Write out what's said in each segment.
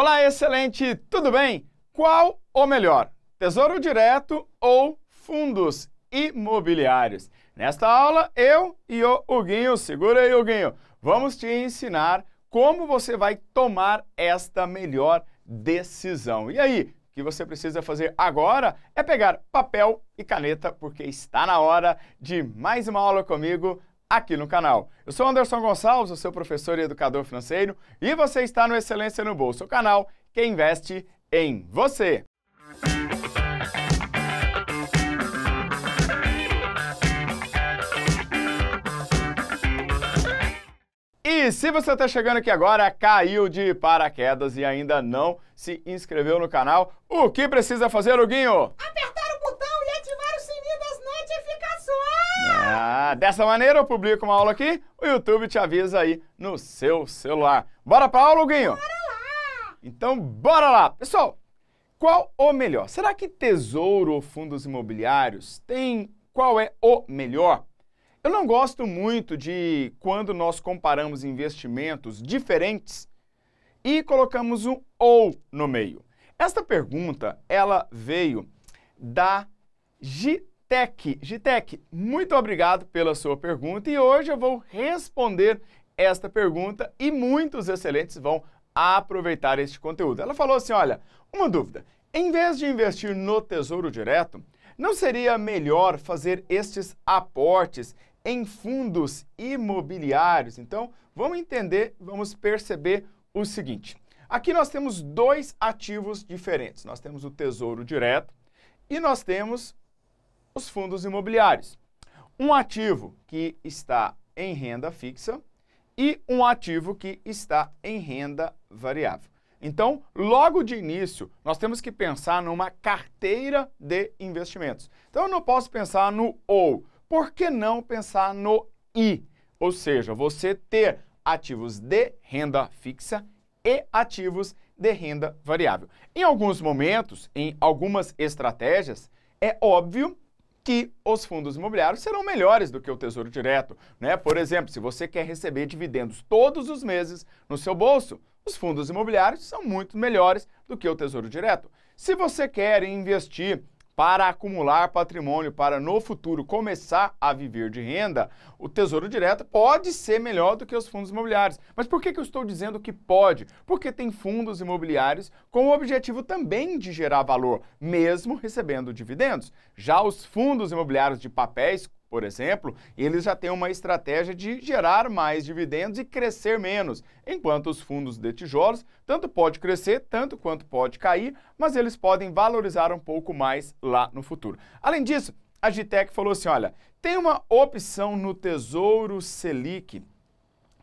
Olá, excelente! Tudo bem? Qual o melhor? Tesouro direto ou fundos imobiliários? Nesta aula, eu e o Huguinho, segura aí, Huguinho, vamos te ensinar como você vai tomar esta melhor decisão. E aí, o que você precisa fazer agora é pegar papel e caneta, porque está na hora de mais uma aula comigo aqui no canal. Eu sou Anderson Gonçalves, o seu professor e educador financeiro, e você está no Excelência no Bolso, o canal que investe em você. E se você está chegando aqui agora, caiu de paraquedas e ainda não se inscreveu no canal, o que precisa fazer, Luguinho? Apertar Ah, dessa maneira eu publico uma aula aqui, o YouTube te avisa aí no seu celular. Bora pra aula, guinho Bora lá! Então, bora lá! Pessoal, qual o melhor? Será que tesouro ou fundos imobiliários tem qual é o melhor? Eu não gosto muito de quando nós comparamos investimentos diferentes e colocamos um ou no meio. Esta pergunta, ela veio da G Gitec. Gitec, muito obrigado pela sua pergunta e hoje eu vou responder esta pergunta e muitos excelentes vão aproveitar este conteúdo. Ela falou assim, olha, uma dúvida, em vez de investir no Tesouro Direto, não seria melhor fazer estes aportes em fundos imobiliários? Então, vamos entender, vamos perceber o seguinte. Aqui nós temos dois ativos diferentes. Nós temos o Tesouro Direto e nós temos os fundos imobiliários. Um ativo que está em renda fixa e um ativo que está em renda variável. Então, logo de início, nós temos que pensar numa carteira de investimentos. Então, eu não posso pensar no ou. Por que não pensar no i? Ou seja, você ter ativos de renda fixa e ativos de renda variável. Em alguns momentos, em algumas estratégias, é óbvio que os fundos imobiliários serão melhores do que o Tesouro Direto. Né? Por exemplo, se você quer receber dividendos todos os meses no seu bolso, os fundos imobiliários são muito melhores do que o Tesouro Direto. Se você quer investir para acumular patrimônio, para no futuro começar a viver de renda, o Tesouro Direto pode ser melhor do que os fundos imobiliários. Mas por que, que eu estou dizendo que pode? Porque tem fundos imobiliários com o objetivo também de gerar valor, mesmo recebendo dividendos. Já os fundos imobiliários de papéis, por exemplo, eles já têm uma estratégia de gerar mais dividendos e crescer menos, enquanto os fundos de tijolos tanto pode crescer, tanto quanto pode cair, mas eles podem valorizar um pouco mais lá no futuro. Além disso, a Gitec falou assim, olha, tem uma opção no Tesouro Selic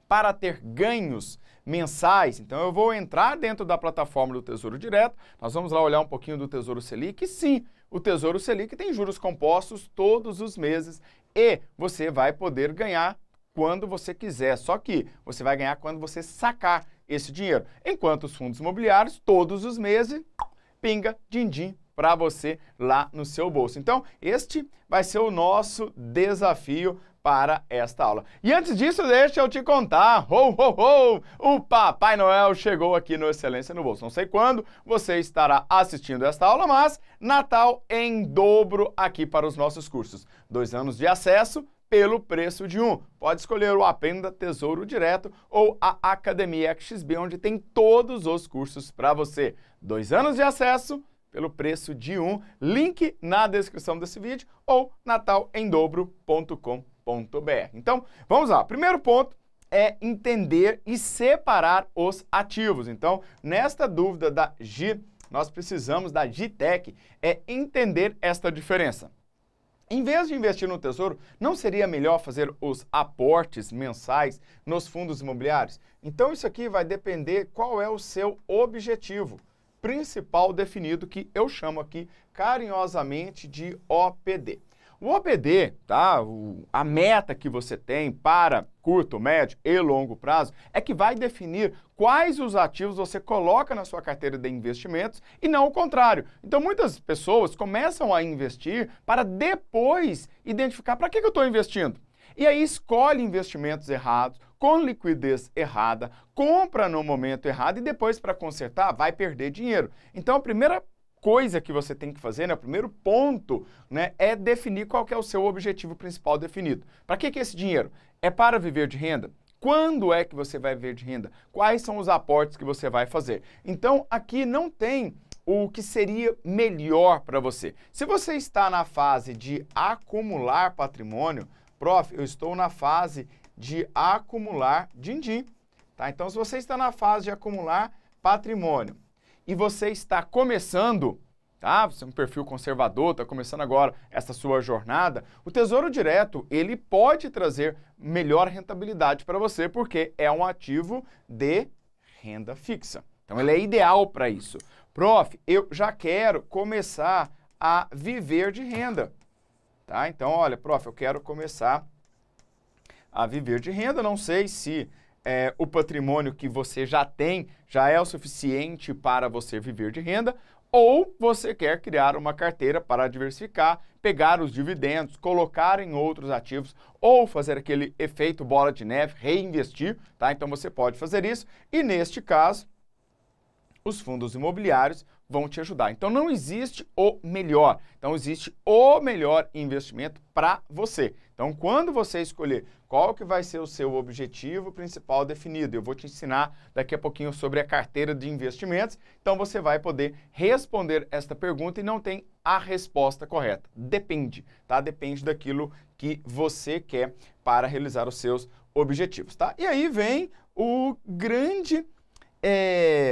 para ter ganhos mensais. Então eu vou entrar dentro da plataforma do Tesouro Direto, nós vamos lá olhar um pouquinho do Tesouro Selic, sim, o Tesouro Selic tem juros compostos todos os meses e você vai poder ganhar quando você quiser. Só que você vai ganhar quando você sacar esse dinheiro. Enquanto os fundos imobiliários, todos os meses, pinga, din-din para você lá no seu bolso. Então, este vai ser o nosso desafio para esta aula. E antes disso, deixa eu te contar, ho, ho, ho, o Papai Noel chegou aqui no Excelência no Bolso. Não sei quando você estará assistindo esta aula, mas Natal em dobro aqui para os nossos cursos. Dois anos de acesso pelo preço de um. Pode escolher o Aprenda Tesouro Direto ou a Academia XB, onde tem todos os cursos para você. Dois anos de acesso pelo preço de um. Link na descrição desse vídeo ou natalemdobro.com.br. Então, vamos lá. Primeiro ponto é entender e separar os ativos. Então, nesta dúvida da G, nós precisamos da GTEC é entender esta diferença. Em vez de investir no tesouro, não seria melhor fazer os aportes mensais nos fundos imobiliários? Então isso aqui vai depender qual é o seu objetivo principal definido que eu chamo aqui carinhosamente de OPD. O OPD, tá? O, a meta que você tem para curto, médio e longo prazo é que vai definir quais os ativos você coloca na sua carteira de investimentos e não o contrário. Então muitas pessoas começam a investir para depois identificar para que, que eu estou investindo. E aí escolhe investimentos errados, com liquidez errada, compra no momento errado e depois para consertar vai perder dinheiro. Então a primeira coisa que você tem que fazer, né, o primeiro ponto, né, é definir qual é o seu objetivo principal definido. Para que, que é esse dinheiro? É para viver de renda? Quando é que você vai viver de renda? Quais são os aportes que você vai fazer? Então, aqui não tem o que seria melhor para você. Se você está na fase de acumular patrimônio, prof, eu estou na fase de acumular din-din. Tá? Então, se você está na fase de acumular patrimônio, e você está começando, tá? Você é um perfil conservador, está começando agora essa sua jornada. O Tesouro Direto, ele pode trazer melhor rentabilidade para você, porque é um ativo de renda fixa. Então, ele é ideal para isso. Prof, eu já quero começar a viver de renda, tá? Então, olha, prof, eu quero começar a viver de renda, não sei se é, o patrimônio que você já tem já é o suficiente para você viver de renda, ou você quer criar uma carteira para diversificar, pegar os dividendos, colocar em outros ativos ou fazer aquele efeito bola de neve, reinvestir, tá? Então você pode fazer isso e neste caso os fundos imobiliários vão te ajudar. Então não existe o melhor. Então existe o melhor investimento para você. Então, quando você escolher qual que vai ser o seu objetivo principal definido, eu vou te ensinar daqui a pouquinho sobre a carteira de investimentos, então você vai poder responder esta pergunta e não tem a resposta correta. Depende, tá? Depende daquilo que você quer para realizar os seus objetivos, tá? E aí vem o grande é,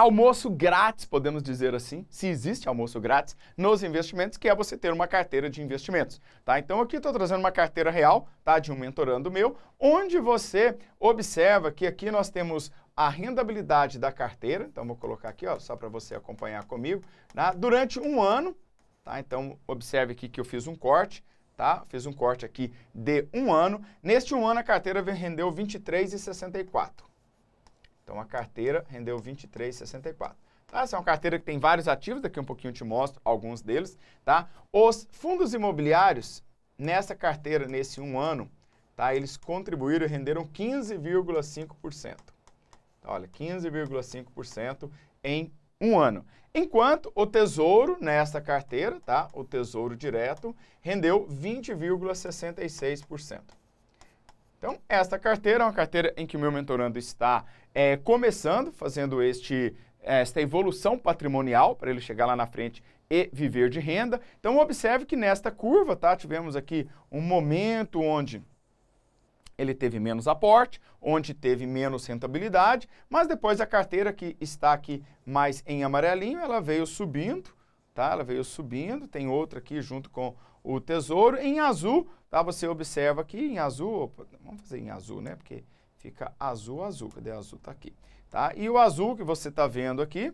almoço grátis, podemos dizer assim, se existe almoço grátis nos investimentos, que é você ter uma carteira de investimentos, tá? Então aqui estou trazendo uma carteira real, tá? De um mentorando meu, onde você observa que aqui nós temos a rendabilidade da carteira, então vou colocar aqui, ó, só para você acompanhar comigo, tá? Durante um ano, tá? Então observe aqui que eu fiz um corte, tá? Fiz um corte aqui de um ano. Neste um ano a carteira rendeu 23,64, então a carteira rendeu 23,64. Tá? Essa é uma carteira que tem vários ativos, daqui um pouquinho eu te mostro alguns deles. Tá? Os fundos imobiliários, nessa carteira, nesse um ano, tá? eles contribuíram e renderam 15,5%. Então, olha, 15,5% em um ano. Enquanto o tesouro nessa carteira, tá? o tesouro direto, rendeu 20,66%. Então, esta carteira é uma carteira em que o meu mentorando está é, começando, fazendo este, é, esta evolução patrimonial para ele chegar lá na frente e viver de renda. Então, observe que nesta curva, tá? Tivemos aqui um momento onde ele teve menos aporte, onde teve menos rentabilidade, mas depois a carteira que está aqui mais em amarelinho, ela veio subindo, tá? Ela veio subindo, tem outra aqui junto com o tesouro. Em azul, tá? Você observa aqui em azul, opa, vamos fazer em azul, né? Porque fica azul, azul. Cadê azul? Tá aqui, tá? E o azul que você tá vendo aqui,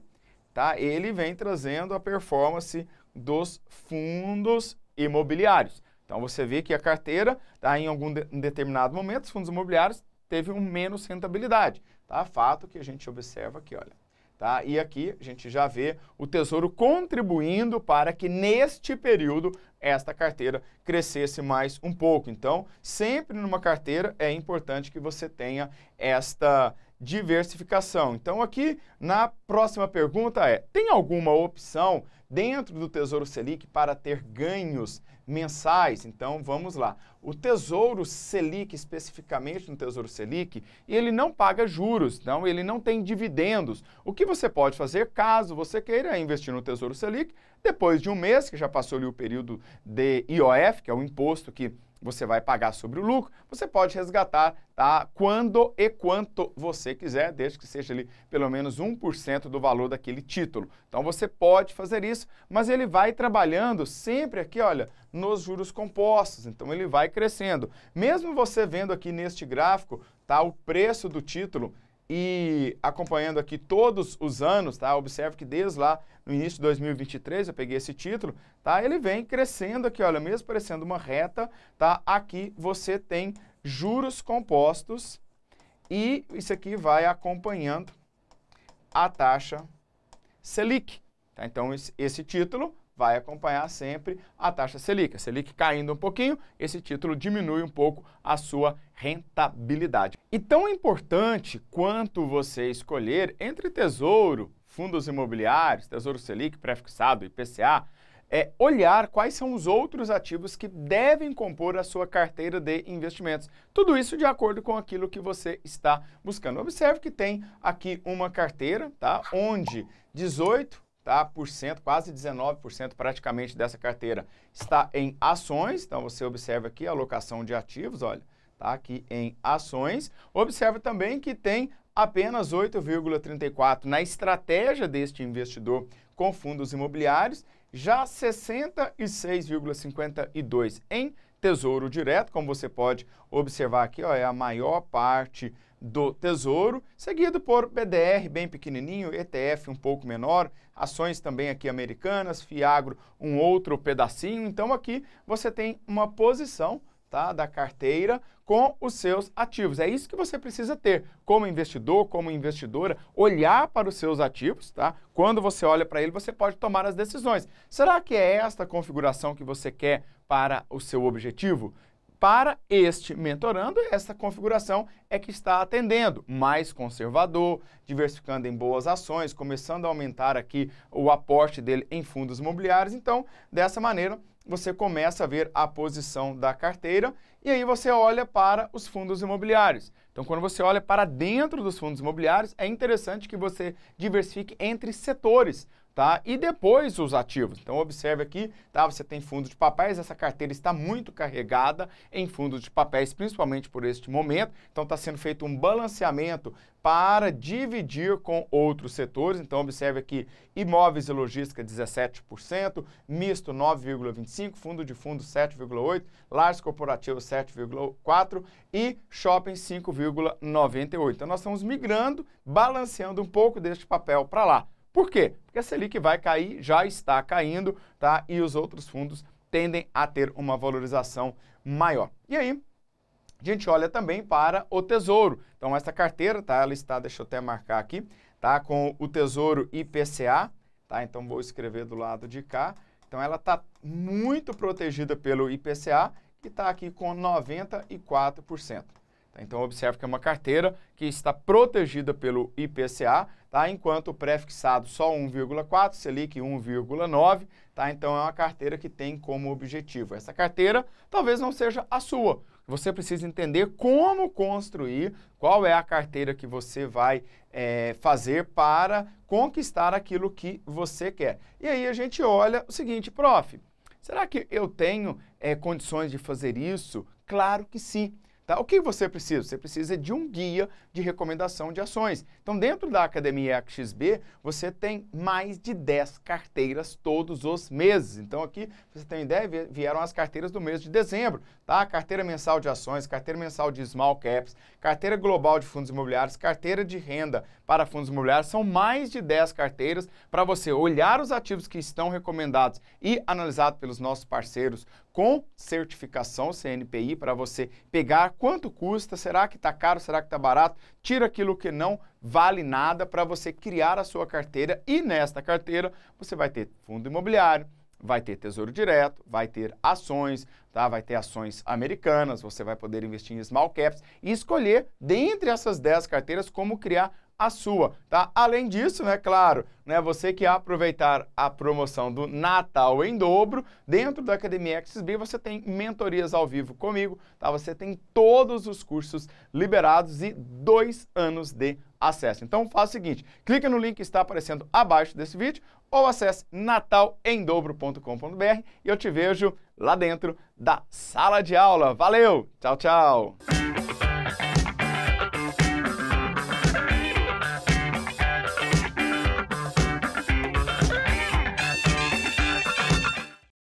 tá? Ele vem trazendo a performance dos fundos imobiliários. Então você vê que a carteira, tá? Em algum de, determinado momento, os fundos imobiliários teve um menos rentabilidade, tá? Fato que a gente observa aqui, olha. Tá? E aqui a gente já vê o Tesouro contribuindo para que neste período esta carteira crescesse mais um pouco. Então, sempre numa carteira é importante que você tenha esta diversificação. Então, aqui na próxima pergunta é: tem alguma opção dentro do Tesouro Selic para ter ganhos mensais. Então, vamos lá. O Tesouro Selic, especificamente no Tesouro Selic, ele não paga juros, não, ele não tem dividendos. O que você pode fazer, caso você queira investir no Tesouro Selic, depois de um mês, que já passou ali o período de IOF, que é o imposto que você vai pagar sobre o lucro, você pode resgatar tá, quando e quanto você quiser, desde que seja ali pelo menos 1% do valor daquele título. Então você pode fazer isso, mas ele vai trabalhando sempre aqui, olha, nos juros compostos, então ele vai crescendo. Mesmo você vendo aqui neste gráfico, tá, o preço do título e acompanhando aqui todos os anos, tá? Observe que desde lá no início de 2023, eu peguei esse título, tá? Ele vem crescendo aqui, olha, mesmo parecendo uma reta, tá? Aqui você tem juros compostos e isso aqui vai acompanhando a taxa Selic. Tá? Então esse título vai acompanhar sempre a taxa Selic. A Selic caindo um pouquinho, esse título diminui um pouco a sua rentabilidade. E tão importante quanto você escolher entre tesouro, fundos imobiliários, tesouro Selic, prefixado, IPCA, é olhar quais são os outros ativos que devem compor a sua carteira de investimentos. Tudo isso de acordo com aquilo que você está buscando. Observe que tem aqui uma carteira, tá? Onde 18 tá? Por cento, quase 19% praticamente dessa carteira está em ações. Então você observa aqui a alocação de ativos, olha, tá aqui em ações. Observa também que tem apenas 8,34 na estratégia deste investidor com fundos imobiliários, já 66,52 em tesouro direto, como você pode observar aqui, ó, é a maior parte do Tesouro, seguido por BDR, bem pequenininho, ETF um pouco menor, ações também aqui americanas, Fiagro um outro pedacinho. Então aqui você tem uma posição Tá, da carteira com os seus ativos. É isso que você precisa ter como investidor, como investidora, olhar para os seus ativos, tá? Quando você olha para ele, você pode tomar as decisões. Será que é esta configuração que você quer para o seu objetivo? para este mentorando, essa configuração é que está atendendo. Mais conservador, diversificando em boas ações, começando a aumentar aqui o aporte dele em fundos imobiliários. Então, dessa maneira, você começa a ver a posição da carteira e aí você olha para os fundos imobiliários. Então, quando você olha para dentro dos fundos imobiliários, é interessante que você diversifique entre setores tá? E depois os ativos. Então observe aqui, tá? Você tem fundos de papéis, essa carteira está muito carregada em fundos de papéis, principalmente por este momento. Então está sendo feito um balanceamento para dividir com outros setores. Então observe aqui, imóveis e logística 17%, misto 9,25, fundo de fundo 7,8, lares corporativo 7,4 e shopping 5,98. Então nós estamos migrando, balanceando um pouco deste papel para lá. Por quê? Porque a Selic vai cair, já está caindo, tá? E os outros fundos tendem a ter uma valorização maior. E aí, a gente olha também para o Tesouro. Então, essa carteira, tá? Ela está, deixa eu até marcar aqui, tá? Com o Tesouro IPCA, tá? Então, vou escrever do lado de cá. Então, ela está muito protegida pelo IPCA, que está aqui com 94%. Então, observe que é uma carteira que está protegida pelo IPCA, tá? enquanto o pré-fixado só 1,4, Selic 1,9, tá? então é uma carteira que tem como objetivo. Essa carteira talvez não seja a sua, você precisa entender como construir, qual é a carteira que você vai é, fazer para conquistar aquilo que você quer. E aí a gente olha o seguinte, prof, será que eu tenho é, condições de fazer isso? Claro que sim. Tá? O que você precisa? Você precisa de um guia de recomendação de ações. Então, dentro da Academia XB, você tem mais de 10 carteiras todos os meses. Então, aqui, você tem ideia, vieram as carteiras do mês de dezembro. Tá? Carteira mensal de ações, carteira mensal de small caps, carteira global de fundos imobiliários, carteira de renda, para fundos imobiliários. São mais de 10 carteiras para você olhar os ativos que estão recomendados e analisados pelos nossos parceiros com certificação CNPI para você pegar quanto custa, será que está caro, será que está barato, tira aquilo que não vale nada para você criar a sua carteira e nesta carteira você vai ter fundo imobiliário, vai ter tesouro direto, vai ter ações, tá? vai ter ações americanas, você vai poder investir em small caps e escolher dentre essas 10 carteiras como criar a sua, tá? Além disso, né, claro, né, você que aproveitar a promoção do Natal em dobro, dentro da Academia XB você tem mentorias ao vivo comigo, tá? Você tem todos os cursos liberados e dois anos de acesso. Então faça o seguinte, clica no link que está aparecendo abaixo desse vídeo ou acesse natalendobro.com.br e eu te vejo lá dentro da sala de aula. Valeu! Tchau, tchau!